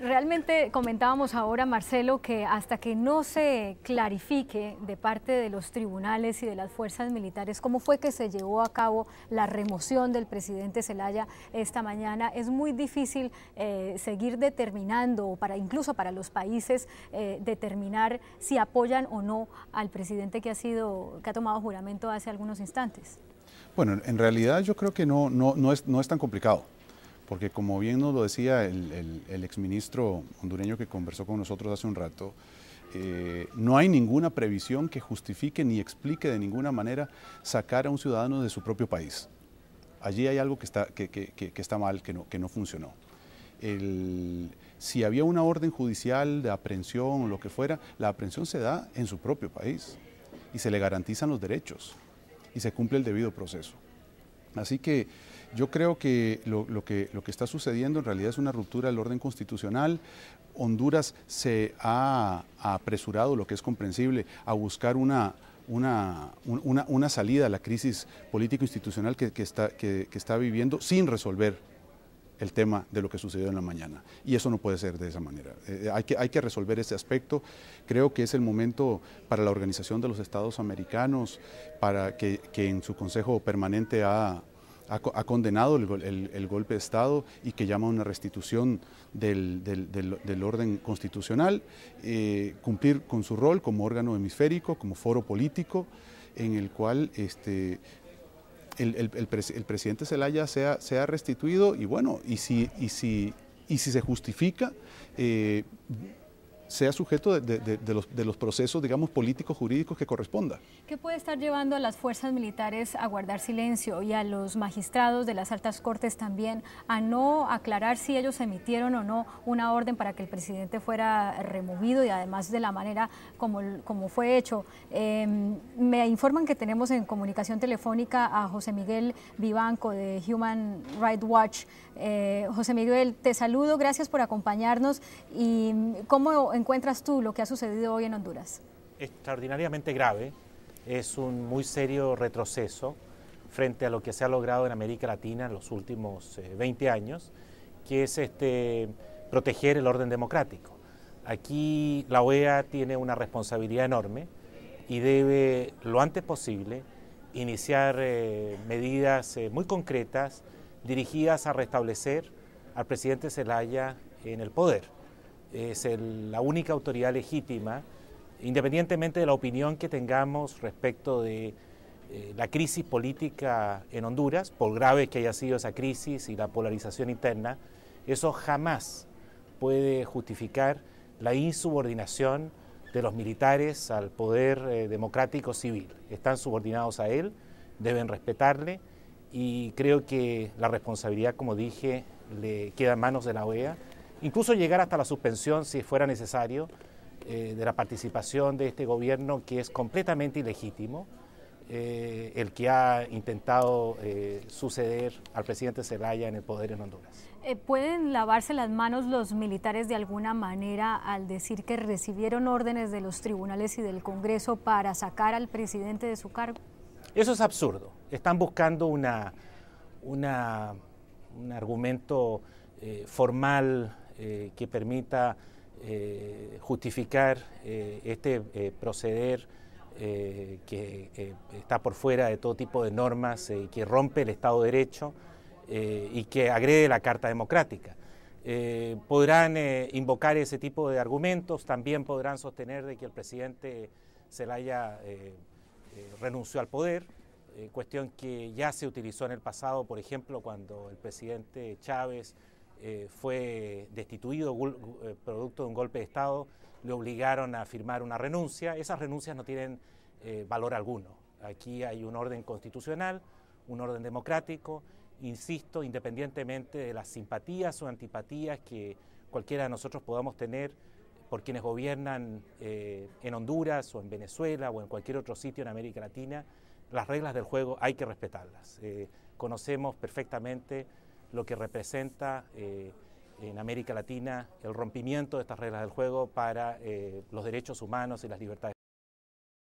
realmente comentábamos ahora, Marcelo, que hasta que no se clarifique de parte de los tribunales y de las fuerzas militares cómo fue que se llevó a cabo la remoción del presidente Zelaya esta mañana, es muy difícil eh, seguir determinando, para, incluso para los países, eh, determinar si apoyan o no al presidente que ha, sido, que ha tomado juramento hace algunos instantes. Bueno, en realidad yo creo que no, no, no es tan complicado porque como bien nos lo decía el, el, el exministro hondureño que conversó con nosotros hace un rato, eh, no hay ninguna previsión que justifique ni explique de ninguna manera sacar a un ciudadano de su propio país. Allí hay algo que está, que, está mal, que no, que no funcionó. si había una orden judicial de aprehensión o lo que fuera, la aprehensión se da en su propio país y se le garantizan los derechos y se cumple el debido proceso. Así que yo creo que lo, que lo que está sucediendo en realidad es una ruptura del orden constitucional. Honduras se ha, apresurado, lo que es comprensible, a buscar una salida a la crisis político-institucional que, está, viviendo sin resolver el tema de lo que sucedió en la mañana. Y eso no puede ser de esa manera. Eh, eh, hay, que, hay que resolver ese aspecto. Creo que es el momento para la Organización de los Estados Americanos, para que, en su Consejo Permanente ha, ha, condenado el, golpe de Estado y que llama a una restitución del, orden constitucional, eh, cumplir con su rol como órgano hemisférico, como foro político, en el cual este, el, presidente Zelaya sea, sea restituido y bueno, y si, y y si se justifica, eh, sea sujeto de, los, de, los, procesos, digamos, políticos, jurídicos que corresponda. ¿Qué puede estar llevando a las fuerzas militares a guardar silencio y a los magistrados de las altas cortes también a no aclarar si ellos emitieron o no una orden para que el presidente fuera removido y además de la manera como, fue hecho? Em, me informan que tenemos en comunicación telefónica a José Miguel Vivanco de Human Rights Watch. Eh, José Miguel, te saludo, gracias por acompañarnos y cómo encuentras tú lo que ha sucedido hoy en Honduras? Extraordinariamente grave, es un muy serio retroceso frente a lo que se ha logrado en América Latina en los últimos 20 eh, años, que es este, proteger el orden democrático. Aquí la OEA tiene una responsabilidad enorme y debe lo antes posible iniciar eh, medidas eh, muy concretas dirigidas a restablecer al presidente Zelaya en el poder es la única autoridad legítima, independientemente de la opinión que tengamos respecto de eh, la crisis política en Honduras, por grave que haya sido esa crisis y la polarización interna, eso jamás puede justificar la insubordinación de los militares al poder eh, democrático civil. Están subordinados a él, deben respetarle y creo que la responsabilidad, como dije, le queda en manos de la OEA incluso llegar hasta la suspensión, si fuera necesario, eh, de la participación de este gobierno que es completamente ilegítimo, eh, el que ha intentado eh, suceder al presidente Zelaya en el poder en Honduras. ¿Pueden lavarse las manos los militares de alguna manera al decir que recibieron órdenes de los tribunales y del Congreso para sacar al presidente de su cargo? Eso es absurdo. Están buscando una, una, un argumento formal eh, que permita eh, justificar eh, este proceder que está por fuera de todo tipo de normas, que rompe el Estado de Derecho y que agrede la Carta Democrática. podrán invocar ese tipo de argumentos, también podrán sostener de que el presidente Zelaya renunció al poder, cuestión que ya se utilizó en el pasado, por ejemplo, cuando el presidente Chávez eh, fue destituido eh, producto de un golpe de Estado, le obligaron a firmar una renuncia. Esas renuncias no tienen eh, valor alguno. Aquí hay un orden constitucional, un orden democrático, insisto, independientemente de las simpatías o antipatías que cualquiera de nosotros podamos tener por quienes gobiernan en Honduras o en Venezuela o en cualquier otro sitio en América Latina, las reglas del juego hay que respetarlas. conocemos perfectamente lo que representa eh, en América Latina el rompimiento de estas reglas del juego para eh, los derechos humanos y las libertades.